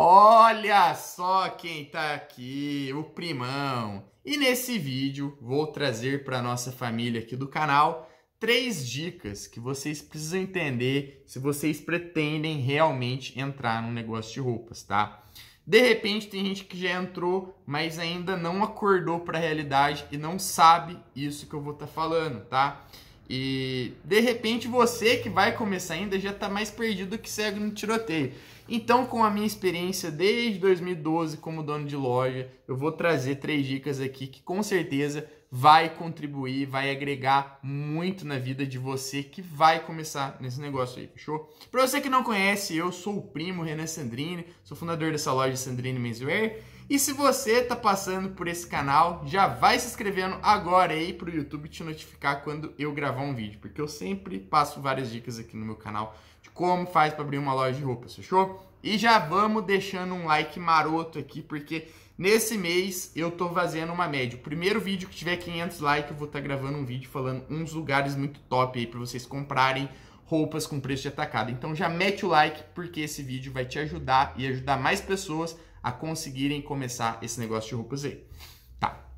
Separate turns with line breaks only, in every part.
Olha só quem tá aqui, o primão. E nesse vídeo vou trazer para nossa família aqui do canal três dicas que vocês precisam entender se vocês pretendem realmente entrar no negócio de roupas, tá? De repente tem gente que já entrou, mas ainda não acordou para a realidade e não sabe isso que eu vou estar tá falando, tá? E de repente você que vai começar ainda já está mais perdido que cego no tiroteio. Então, com a minha experiência desde 2012 como dono de loja, eu vou trazer três dicas aqui que com certeza vai contribuir, vai agregar muito na vida de você que vai começar nesse negócio aí, fechou? Para você que não conhece, eu sou o primo Renan Sandrini, sou fundador dessa loja Sandrini Menswear e se você tá passando por esse canal, já vai se inscrevendo agora aí pro YouTube te notificar quando eu gravar um vídeo, porque eu sempre passo várias dicas aqui no meu canal de como faz para abrir uma loja de roupas, fechou? E já vamos deixando um like maroto aqui, porque nesse mês eu tô fazendo uma média. O primeiro vídeo que tiver 500 likes, eu vou estar tá gravando um vídeo falando uns lugares muito top aí para vocês comprarem roupas com preço de atacado. Então já mete o like, porque esse vídeo vai te ajudar e ajudar mais pessoas a conseguirem começar esse negócio de roupas aí. Tá.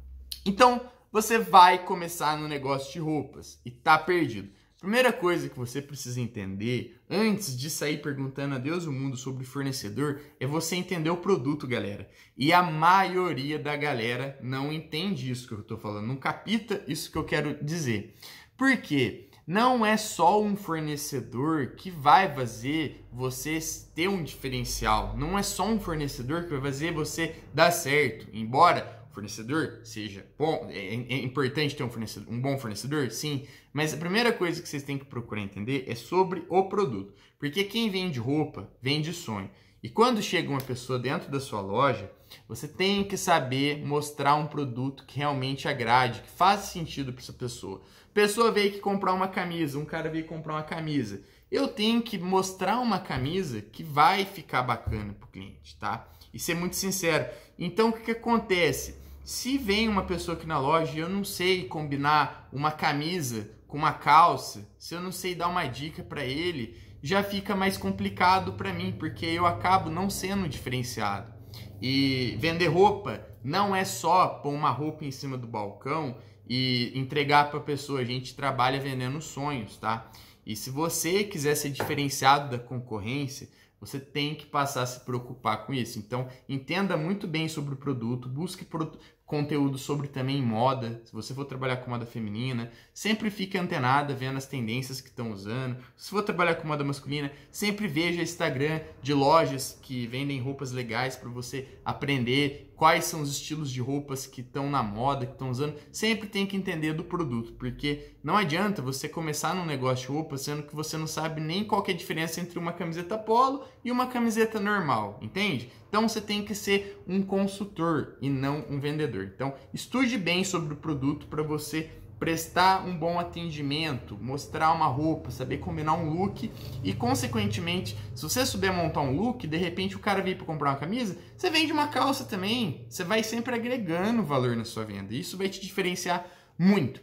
Então, você vai começar no negócio de roupas e tá perdido. Primeira coisa que você precisa entender antes de sair perguntando a Deus o mundo sobre fornecedor é você entender o produto, galera. E a maioria da galera não entende isso que eu estou falando, não capta isso que eu quero dizer. Por quê? não é só um fornecedor que vai fazer você ter um diferencial, não é só um fornecedor que vai fazer você dar certo. Embora o fornecedor seja bom, é, é importante ter um, fornecedor, um bom fornecedor, sim, mas a primeira coisa que vocês têm que procurar entender é sobre o produto, porque quem vende roupa vende sonho. E quando chega uma pessoa dentro da sua loja, você tem que saber mostrar um produto que realmente agrade, que faz sentido para essa pessoa. pessoa veio que comprar uma camisa, um cara veio comprar uma camisa. Eu tenho que mostrar uma camisa que vai ficar bacana para o cliente, tá? E ser muito sincero. Então o que, que acontece? Se vem uma pessoa aqui na loja e eu não sei combinar uma camisa com uma calça, se eu não sei dar uma dica para ele, já fica mais complicado para mim, porque eu acabo não sendo diferenciado. E vender roupa não é só pôr uma roupa em cima do balcão e entregar para a pessoa. A gente trabalha vendendo sonhos, tá? E se você quiser ser diferenciado da concorrência, você tem que passar a se preocupar com isso. Então, entenda muito bem sobre o produto, busque pro conteúdo sobre também moda. Se você for trabalhar com moda feminina, sempre fique antenada vendo as tendências que estão usando. Se for trabalhar com moda masculina, sempre veja Instagram de lojas que vendem roupas legais para você aprender quais são os estilos de roupas que estão na moda, que estão usando, sempre tem que entender do produto, porque não adianta você começar num negócio de roupa sendo que você não sabe nem qual é a diferença entre uma camiseta polo e uma camiseta normal, entende? Então você tem que ser um consultor e não um vendedor. Então estude bem sobre o produto para você prestar um bom atendimento, mostrar uma roupa, saber combinar um look e, consequentemente, se você souber montar um look, de repente o cara vir para comprar uma camisa, você vende uma calça também. Você vai sempre agregando valor na sua venda. Isso vai te diferenciar muito.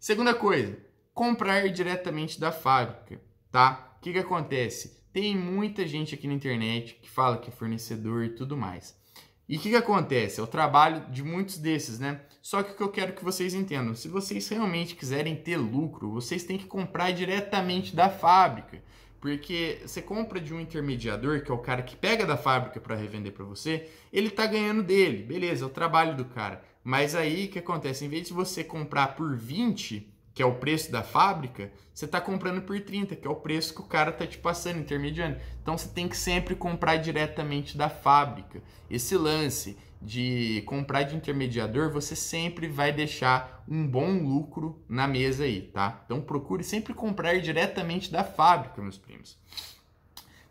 Segunda coisa, comprar diretamente da fábrica, tá? O que, que acontece? Tem muita gente aqui na internet que fala que é fornecedor e tudo mais. E o que, que acontece? É o trabalho de muitos desses, né? Só que o que eu quero que vocês entendam: se vocês realmente quiserem ter lucro, vocês têm que comprar diretamente da fábrica. Porque você compra de um intermediador, que é o cara que pega da fábrica para revender para você, ele tá ganhando dele, beleza, é o trabalho do cara. Mas aí o que acontece? Em vez de você comprar por 20, que é o preço da fábrica, você está comprando por 30, que é o preço que o cara está te passando, intermediando. Então você tem que sempre comprar diretamente da fábrica. Esse lance de comprar de intermediador, você sempre vai deixar um bom lucro na mesa aí, tá? Então procure sempre comprar diretamente da fábrica, meus primos.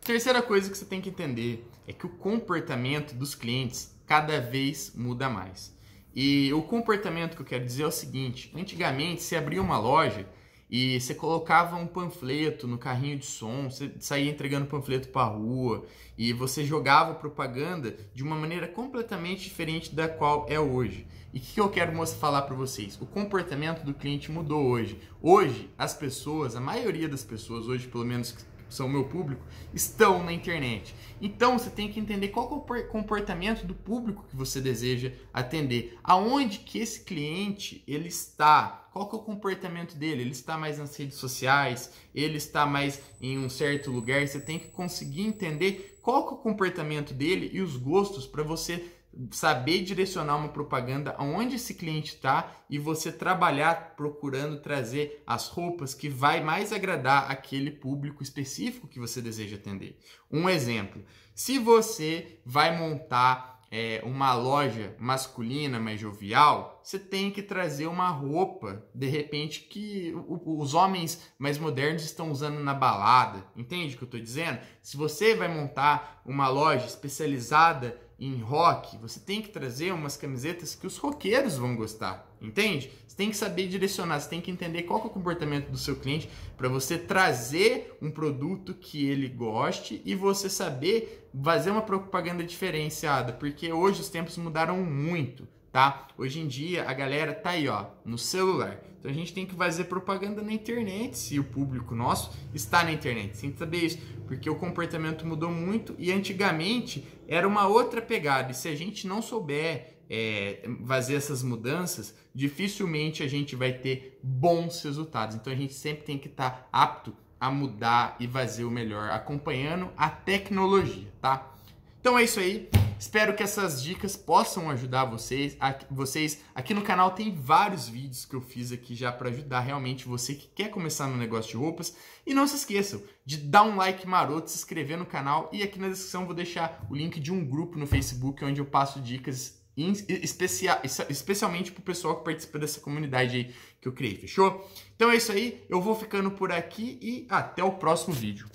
Terceira coisa que você tem que entender é que o comportamento dos clientes cada vez muda mais. E o comportamento que eu quero dizer é o seguinte: antigamente você abria uma loja e você colocava um panfleto no carrinho de som, você saía entregando panfleto para a rua e você jogava propaganda de uma maneira completamente diferente da qual é hoje. E o que eu quero falar para vocês? O comportamento do cliente mudou hoje. Hoje, as pessoas, a maioria das pessoas, hoje pelo menos são o meu público, estão na internet. Então você tem que entender qual é o comportamento do público que você deseja atender, aonde que esse cliente ele está, qual é o comportamento dele, ele está mais nas redes sociais, ele está mais em um certo lugar, você tem que conseguir entender qual é o comportamento dele e os gostos para você saber direcionar uma propaganda aonde esse cliente está e você trabalhar procurando trazer as roupas que vai mais agradar aquele público específico que você deseja atender. Um exemplo: se você vai montar é, uma loja masculina mais jovial, você tem que trazer uma roupa, de repente, que os homens mais modernos estão usando na balada. Entende o que eu estou dizendo? Se você vai montar uma loja especializada em rock, você tem que trazer umas camisetas que os roqueiros vão gostar, entende? Você tem que saber direcionar, você tem que entender qual que é o comportamento do seu cliente para você trazer um produto que ele goste e você saber fazer uma propaganda diferenciada, porque hoje os tempos mudaram muito, tá? Hoje em dia a galera tá aí, ó, no celular. Então a gente tem que fazer propaganda na internet, se o público nosso está na internet. Tem que saber isso, porque o comportamento mudou muito e antigamente era uma outra pegada. E se a gente não souber é, fazer essas mudanças, dificilmente a gente vai ter bons resultados. Então a gente sempre tem que estar tá apto a mudar e fazer o melhor, acompanhando a tecnologia, tá? Então é isso aí. Espero que essas dicas possam ajudar vocês. Aqui, vocês aqui no canal tem vários vídeos que eu fiz aqui já para ajudar realmente você que quer começar no negócio de roupas. E não se esqueçam de dar um like maroto, se inscrever no canal e aqui na descrição vou deixar o link de um grupo no Facebook onde eu passo dicas especia especialmente o pessoal que participa dessa comunidade aí que eu criei, fechou? Então é isso aí, eu vou ficando por aqui e até o próximo vídeo.